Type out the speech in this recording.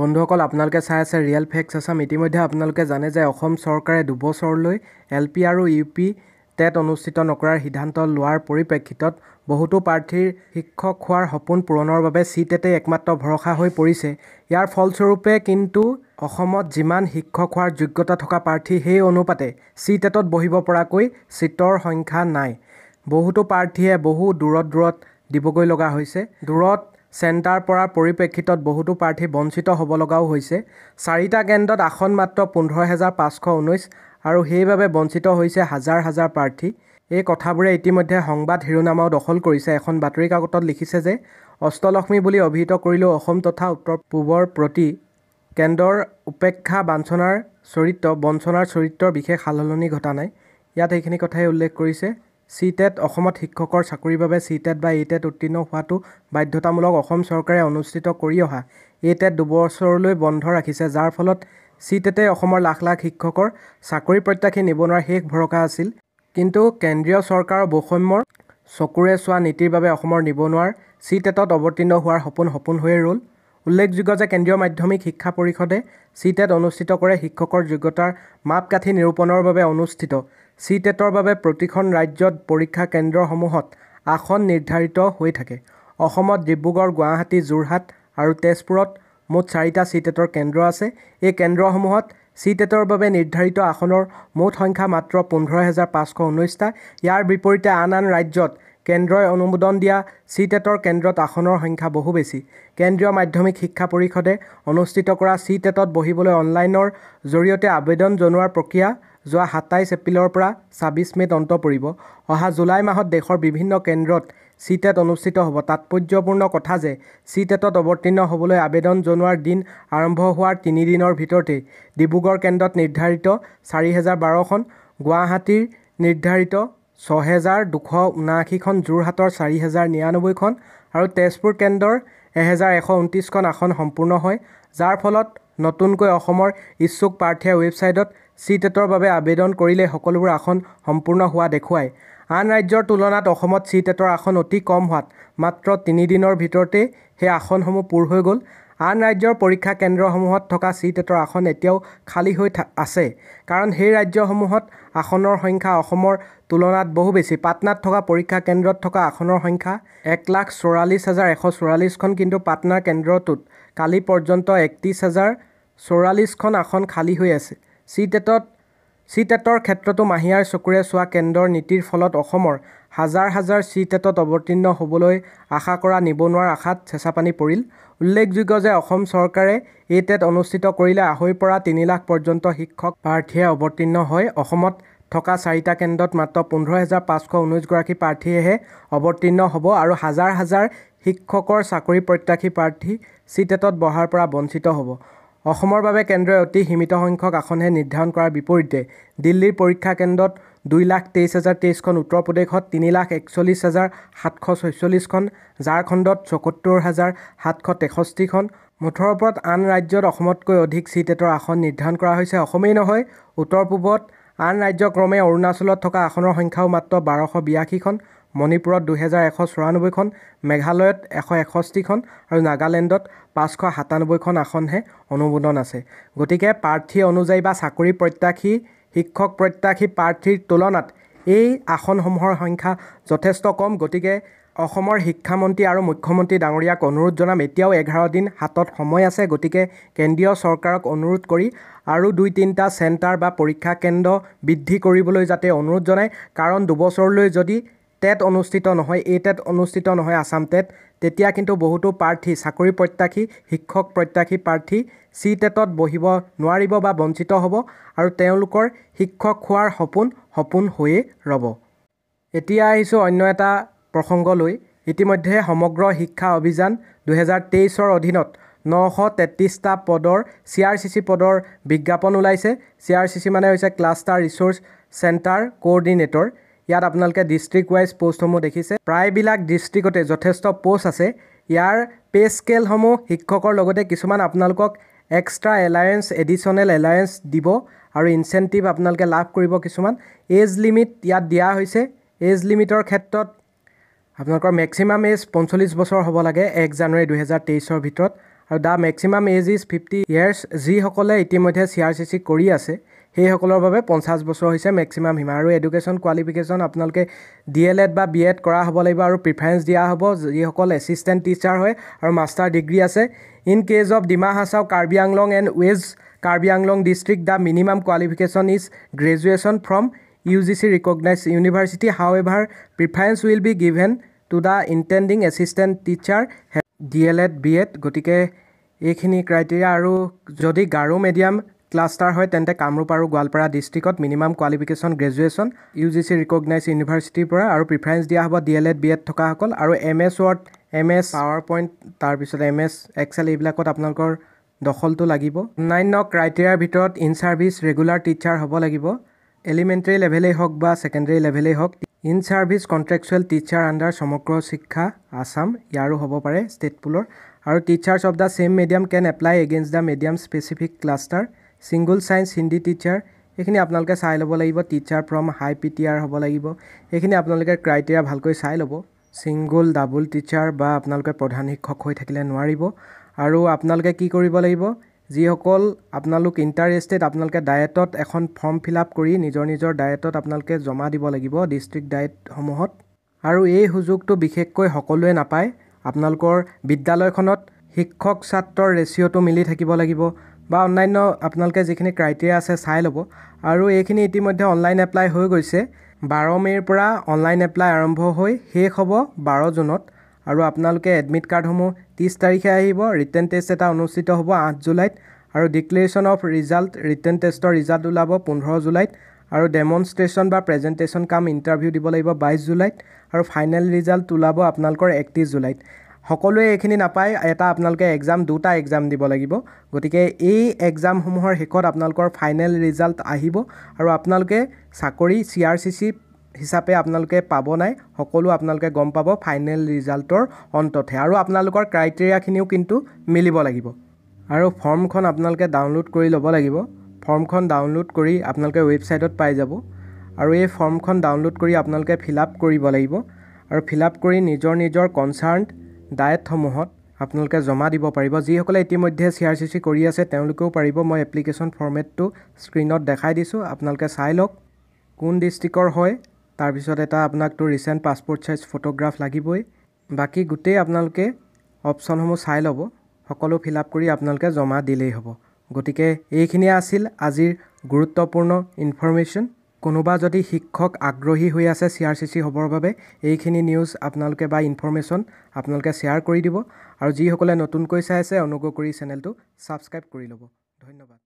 বন্ধুসকল আপোনালোকে চাই আছে ৰিয়েল ফেক্স আছাম ইতিমধ্যে আপোনালোকে জানে যে অসম চৰকাৰে দুবছৰলৈ এল পি আৰু ইউ পি টেট অনুষ্ঠিত নকৰাৰ সিদ্ধান্ত লোৱাৰ পৰিপ্ৰেক্ষিতত বহুতো প্ৰাৰ্থীৰ শিক্ষক হোৱাৰ সপোন পূৰণৰ বাবে চি টেটেই একমাত্ৰ ভৰসা হৈ পৰিছে ইয়াৰ ফলস্বৰূপে কিন্তু অসমত যিমান শিক্ষক হোৱাৰ যোগ্যতা থকা প্ৰাৰ্থী সেই অনুপাতে চি টেটত বহিব পৰাকৈ চিটৰ সংখ্যা নাই বহুতো প্ৰাৰ্থীয়ে বহু দূৰত দূৰত দিবগৈ লগা হৈছে দূৰত চেণ্টাৰ পৰাৰ পৰিপ্ৰেক্ষিতত বহুতো প্ৰাৰ্থী বঞ্চিত হ'ব লগাও হৈছে চাৰিটা কেন্দ্ৰত আসন মাত্ৰ পোন্ধৰ হেজাৰ পাঁচশ ঊনৈছ আৰু সেইবাবে বঞ্চিত হৈছে হাজাৰ হাজাৰ প্ৰাৰ্থী এই কথাবোৰে ইতিমধ্যে সংবাদ শিৰোনামাও দখল কৰিছে এখন বাতৰি কাকতত লিখিছে যে অষ্টলক্ষ্মী বুলি অভিহিত কৰিলেও অসম তথা উত্তৰ পূবৰ প্ৰতি কেন্দ্ৰৰ উপেক্ষা বাঞ্চনাৰ চৰিত্ৰ বঞ্চনাৰ চৰিত্ৰৰ বিশেষ সালসলনি ঘটা নাই ইয়াত সেইখিনি কথাই উল্লেখ কৰিছে চি টেট অসমত শিক্ষকৰ চাকৰিৰ বাবে চি টেট বা এ টেট উত্তীৰ্ণ হোৱাটো বাধ্যতামূলক অসম চৰকাৰে অনুষ্ঠিত কৰি অহা এ টেট দুবছৰলৈ বন্ধ ৰাখিছে যাৰ ফলত চি টেটে অসমৰ লাখ লাখ শিক্ষকৰ চাকৰি প্ৰত্যাশী নিবনুৱাৰ শেষ ভৰসা আছিল কিন্তু কেন্দ্ৰীয় চৰকাৰৰ বৈষম্যৰ চকুৰে চোৱা নীতিৰ বাবে অসমৰ নিবনুৱাৰ চি টেটত অৱতীৰ্ণ হোৱাৰ সপোন সপোন হৈয়ে ৰ'ল উল্লেখযোগ্য যে কেন্দ্ৰীয় মাধ্যমিক শিক্ষা পৰিষদে চি টেট অনুষ্ঠিত কৰে শিক্ষকৰ যোগ্যতাৰ মাপকাঠি নিৰূপণৰ বাবে অনুষ্ঠিত চি টেটৰ বাবে প্ৰতিখন ৰাজ্যত পৰীক্ষা কেন্দ্ৰসমূহত আসন নিৰ্ধাৰিত হৈ থাকে অসমত ডিব্ৰুগড় গুৱাহাটী যোৰহাট আৰু তেজপুৰত মুঠ চাৰিটা চি টেটৰ কেন্দ্ৰ আছে এই কেন্দ্ৰসমূহত চি টেটৰ বাবে নিৰ্ধাৰিত আসনৰ মুঠ সংখ্যা মাত্ৰ পোন্ধৰ হেজাৰ পাঁচশ ঊনৈছটা ইয়াৰ বিপৰীতে আন আন ৰাজ্যত কেন্দ্ৰই অনুমোদন দিয়া চি টেটৰ কেন্দ্ৰত আসনৰ সংখ্যা বহু বেছি কেন্দ্ৰীয় মাধ্যমিক শিক্ষা পৰিষদে অনুষ্ঠিত কৰা চি টেটত বহিবলৈ অনলাইনৰ জৰিয়তে আবেদন জনোৱাৰ প্ৰক্ৰিয়া যোৱা সাতাইছ এপ্ৰিলৰ পৰা ছাব্বিছ মে'ত অন্ত পৰিব অহা জুলাই মাহত দেশৰ বিভিন্ন কেন্দ্ৰত চি টেট অনুষ্ঠিত হ'ব তাৎপৰ্যপূৰ্ণ কথা যে চি টেটত অৱতীৰ্ণ হ'বলৈ আবেদন জনোৱাৰ দিন আৰম্ভ হোৱাৰ তিনিদিনৰ ভিতৰতেই ডিব্ৰুগড় কেন্দ্ৰত নিৰ্ধাৰিত চাৰি হেজাৰ বাৰখন গুৱাহাটীৰ নিৰ্ধাৰিত ছহেজাৰ দুশ ঊনাশীখন যোৰহাটৰ চাৰি হেজাৰ নিৰান্নব্বৈখন আৰু তেজপুৰ কেন্দ্ৰৰ এহেজাৰ এশ ঊনত্ৰিছখন আসন সম্পূৰ্ণ হয় যাৰ ফলত নতুনকৈ অসমৰ ইচ্ছুক প্ৰাৰ্থীয়ে ৱেবছাইটত চি টেটৰ বাবে আবেদন কৰিলে সকলোবোৰ আসন সম্পূৰ্ণ হোৱা দেখুৱায় আন ৰাজ্যৰ তুলনাত অসমত চি টেটৰ আসন অতি কম হোৱাত মাত্ৰ তিনিদিনৰ ভিতৰতে সেই আসনসমূহ পূৰ হৈ গ'ল আন ৰাজ্যৰ পৰীক্ষা কেন্দ্ৰসমূহত থকা চি টেটৰ আসন এতিয়াও খালী হৈ থা আছে কাৰণ সেই ৰাজ্যসমূহত আসনৰ সংখ্যা অসমৰ তুলনাত বহু বেছি পাটনাত থকা পৰীক্ষা কেন্দ্ৰত থকা আসনৰ সংখ্যা এক লাখ চৌৰাল্লিছ হাজাৰ এশ চৌৰাল্লিছখন কিন্তু পাটনাৰ কেন্দ্ৰটোত কালি পৰ্যন্ত একত্ৰিছ হাজাৰ চৌৰাল্লিছখন আসন খালী হৈ আছে চি টেটত চি টেটৰ ক্ষেত্ৰতো মাহিয়াৰ চকুৰে চোৱা কেন্দ্ৰৰ নীতিৰ ফলত অসমৰ হাজাৰ হাজাৰ চি টেটত অৱতীৰ্ণ হ'বলৈ আশা কৰা নিবনুৱাৰ আশাত চেঁচাপানী পৰিল উল্লেখযোগ্য যে অসম চৰকাৰে এই টেট অনুষ্ঠিত কৰিলে আঢ়ৈৰ পৰা তিনি লাখ পৰ্যন্ত শিক্ষক প্ৰাৰ্থীয়ে অৱতীৰ্ণ হয় অসমত থকা চাৰিটা কেন্দ্ৰত মাত্ৰ পোন্ধৰ হেজাৰ পাঁচশ ঊনৈছগৰাকী প্ৰাৰ্থীয়েহে অৱতীৰ্ণ হ'ব আৰু হাজাৰ হাজাৰ শিক্ষকৰ চাকৰি প্ৰত্যাশী প্ৰাৰ্থী চি টেটত বহাৰ পৰা বঞ্চিত হ'ব অসমৰ বাবে কেন্দ্ৰই অতি সীমিত সংখ্যক আসনহে নিৰ্ধাৰণ কৰাৰ বিপৰীতে দিল্লীৰ পৰীক্ষা কেন্দ্ৰত দুই লাখ তেইছ হাজাৰ তেইছখন উত্তৰ প্ৰদেশত তিনি লাখ একচল্লিছ হাজাৰ সাতশ ছয়চল্লিছখন ঝাৰখণ্ডত চৌসত্তৰ হাজাৰ সাতশ তেষষ্ঠিখন মুঠৰ ওপৰত আন ৰাজ্যত অসমতকৈ অধিক চি টেটৰ আসন নিৰ্ধাৰণ কৰা হৈছে অসমেই নহয় উত্তৰ পূবত আন ৰাজ্যক্ৰমে অৰুণাচলত থকা আসনৰ সংখ্যাও মাত্ৰ বাৰশ বিয়াশীখন মণিপুৰত দুহেজাৰ এশ চৌৰানব্বৈখন মেঘালয়ত এশ এষষ্ঠিখন আৰু নাগালেণ্ডত পাঁচশ সাতানব্বৈখন আসনহে অনুমোদন আছে গতিকে প্ৰাৰ্থী অনুযায়ী বা চাকৰি প্ৰত্যাশী শিক্ষক প্ৰত্যাশী প্ৰাৰ্থীৰ তুলনাত এই আসনসমূহৰ সংখ্যা যথেষ্ট কম গতিকে অসমৰ শিক্ষামন্ত্ৰী আৰু মুখ্যমন্ত্ৰী ডাঙৰীয়াক অনুৰোধ জনাম এতিয়াও এঘাৰ দিন হাতত সময় আছে গতিকে কেন্দ্ৰীয় চৰকাৰক অনুৰোধ কৰি আৰু দুই তিনিটা চেণ্টাৰ বা পৰীক্ষা কেন্দ্ৰ বৃদ্ধি কৰিবলৈ যাতে অনুৰোধ জনায় কাৰণ দুবছৰলৈ যদি টেট অনুষ্ঠিত নহয় এই টেট অনুষ্ঠিত নহয় আসাম টেট তেতিয়া কিন্তু বহুতো প্ৰাৰ্থী চাকৰি প্ৰত্যাশী শিক্ষক প্ৰত্যাশী প্ৰাৰ্থী চি টেটত বহিব নোৱাৰিব বা বঞ্চিত হ'ব আৰু তেওঁলোকৰ শিক্ষক হোৱাৰ সপোন সপোন হৈয়ে ৰ'ব এতিয়া আহিছোঁ অন্য এটা প্ৰসংগলৈ ইতিমধ্যে সমগ্ৰ শিক্ষা অভিযান দুহেজাৰ তেইছৰ অধীনত নশ তেত্ৰিছটা পদৰ চি আৰ চি চি পদৰ বিজ্ঞাপন ওলাইছে চি আৰ চি চি মানে হৈছে ক্লাষ্টাৰ ৰিচৰ্চ চেণ্টাৰ কোঅৰ্ডিনেটৰ ইয়াত আপোনালোকে ডিষ্ট্ৰিক্ট ৱাইজ পোষ্টসমূহ দেখিছে প্ৰায়বিলাক ডিষ্ট্ৰিকতে যথেষ্ট পোষ্ট আছে ইয়াৰ পে' স্কেলসমূহ শিক্ষকৰ লগতে কিছুমান আপোনালোকক এক্সট্ৰা এলায়েন্স এডিশ্যনেল এলায়েঞ্চ দিব আৰু ইনচেণ্টিভ আপোনালোকে লাভ কৰিব কিছুমান এজ লিমিট ইয়াত দিয়া হৈছে এজ লিমিটৰ ক্ষেত্ৰত আপোনালোকৰ মেক্সিমাম এজ পঞ্চল্লিছ বছৰ হ'ব লাগে এক জানুৱাৰী দুহেজাৰ তেইছৰ ভিতৰত আৰু the maximum age is fifty years যিসকলে ইতিমধ্যে চি আৰ চি চি কৰি আছে সেইসকলৰ বাবে পঞ্চাছ বছৰ হৈছে মেক্সিমাম সীমা আৰু এডুকেশ্যন কোৱালিফিকেশ্যন আপোনালোকে ডি এল এড বা বি এড কৰা হ'ব লাগিব আৰু প্ৰিফাৰেঞ্চ দিয়া হ'ব যিসকল এছিষ্টেণ্ট টিচাৰ হয় আৰু মাষ্টাৰ ডিগ্ৰী আছে in case of Dima Hasao Karbi Anglong and ৱেজ Karbi Anglong district the minimum qualification is graduation from U G C recognised university however preference will be given to the intending assistant teacher D L Ed B Ed গতিকে এইখিনি criteria আৰু যদি Garo medium cluster হয় তেন্তে কামৰূপ আৰু গোৱালপাৰা ডিষ্ট্ৰিক্টত minimum qualification graduation U G C recognise ইউনিভাৰ্চিটিৰ পৰা আৰু প্ৰিফাৰেঞ্চ দিয়া হ'ব D L Ed B Ed থকাসকল আৰু M S Word M S PowerPoint তাৰপিছত এম এছ এক্সেল এইবিলাকত আপোনালোকৰ দখলটো লাগিব অন্যান্য ক্ৰাইটেৰিয়াৰ ভিতৰত ইন চাৰ্ভিছ ৰেগুলাৰ টিচাৰ হ'ব লাগিব এলিমেণ্টেৰী লেভেলেই হওক বা ছেকেণ্ডেৰী লেভেলেই হওক in service contractual teacher under সমগ্ৰ শিক্ষা আছাম ইয়াৰো হ'ব পাৰে ষ্টেট পুলৰ আৰু teachers of the same medium can apply against the medium specific cluster single science Hindi teacher এইখিনি আপোনালোকে চাই ল'ব লাগিব teacher from high P T R হ'ব লাগিব এইখিনি আপোনালোকে ক্ৰাইটেৰিয়া ভালকৈ চাই ল'ব ছিংগুল ডাবল টিচাৰ বা আপোনালোকে প্ৰধান শিক্ষক হৈ থাকিলে নোৱাৰিব আৰু আপোনালোকে কি কৰিব লাগিব যিসকল আপোনালোক ইণ্টাৰেষ্টেড আপোনালোকে ডায়েটত এখন ফৰ্ম ফিল আপ কৰি নিজৰ নিজৰ ডায়েটত আপোনালোকে জমা দিব লাগিব ডিষ্ট্ৰিক্ট ডায়েটসমূহত আৰু এই সুযোগটো বিশেষকৈ সকলোৱে নাপায় আপোনালোকৰ বিদ্যালয়খনত শিক্ষক ছাত্ৰৰ ৰেচিঅ'টো মিলি থাকিব লাগিব বা অন্যান্য আপোনালোকে যিখিনি ক্ৰাইটেৰিয়া আছে চাই ল'ব আৰু এইখিনি ইতিমধ্যে অনলাইন এপ্লাই হৈ গৈছে বাৰ মে'ৰ পৰা অনলাইন এপ্লাই আৰম্ভ হৈ শেষ হ'ব বাৰ জুনত আৰু আপোনালোকে এডমিট কাৰ্ডসমূহ ত্ৰিছ তাৰিখে আহিব ৰিটাৰ্ণ টেষ্ট এটা অনুষ্ঠিত হ'ব আঠ জুলাইত আৰু ডিক্লেৰেশ্যন অফ ৰিজাল্ট ৰিটাৰ্ণ টেষ্টৰ ৰিজাল্ট ওলাব পোন্ধৰ জুলাইত আৰু ডেমনষ্ট্ৰেশ্যন বা প্ৰেজেণ্টেশ্যন কাম ইণ্টাৰভিউ দিব লাগিব বাইছ জুলাইত আৰু ফাইনেল ৰিজাল্ট ওলাব আপোনালোকৰ একত্ৰিছ জুলাইত সকলোৱে এইখিনি নাপায় এটা আপোনালোকে এক্সাম দুটা এক্সাম দিব লাগিব গতিকে এই এক্সামসমূহৰ শেষত আপোনালোকৰ ফাইনেল ৰিজাল্ট আহিব আৰু আপোনালোকে চাকৰি চি আৰ চি চি হিচাপে আপোনালোকে পাব নাই সকলো আপোনালোকে গম পাব ফাইনেল ৰিজাল্টৰ অন্ততহে আৰু আপোনালোকৰ ক্ৰাইটেৰিয়াখিনিও কিন্তু মিলিব লাগিব আৰু ফৰ্মখন আপোনালোকে ডাউনলোড কৰি ল'ব লাগিব ফৰ্মখন ডাউনলোড কৰি আপোনালোকে ৱেবছাইটত পাই যাব আৰু এই ফৰ্মখন ডাউনলোড কৰি আপোনালোকে ফিল আপ কৰিব লাগিব আৰু ফিল আপ কৰি নিজৰ নিজৰ কনচাৰ্ণ ডায়েটসমূহত আপোনালোকে জমা দিব পাৰিব যিসকলে ইতিমধ্যে চি আৰ চি চি কৰি আছে তেওঁলোকেও পাৰিব মই এপ্লিকেশ্যন ফৰ্মেটটো স্ক্ৰীণত দেখাই দিছোঁ আপোনালোকে চাই লওক কোন ডিষ্ট্ৰিক্টৰ হয় তাৰপিছত এটা আপোনাকতো ৰিচেণ্ট পাছপৰ্ট চাইজ ফটোগ্ৰাফ লাগিবই বাকী গোটেই আপোনালোকে অপশ্যনসমূহ চাই ল'ব সকলো ফিল আপ কৰি আপোনালোকে জমা দিলেই হ'ব গতিকে এইখিনিয়ে আছিল আজিৰ গুৰুত্বপূৰ্ণ ইনফৰ্মেশ্যন কোনোবা যদি শিক্ষক আগ্ৰহী হৈ আছে চি আৰ চি চি হ'বৰ বাবে এইখিনি নিউজ আপোনালোকে বা ইনফৰ্মেশ্যন আপোনালোকে শ্বেয়াৰ কৰি দিব আৰু যিসকলে নতুনকৈ চাই আছে অনুগ্ৰহ কৰি চেনেলটো ছাবস্ক্ৰাইব কৰি ল'ব ধন্যবাদ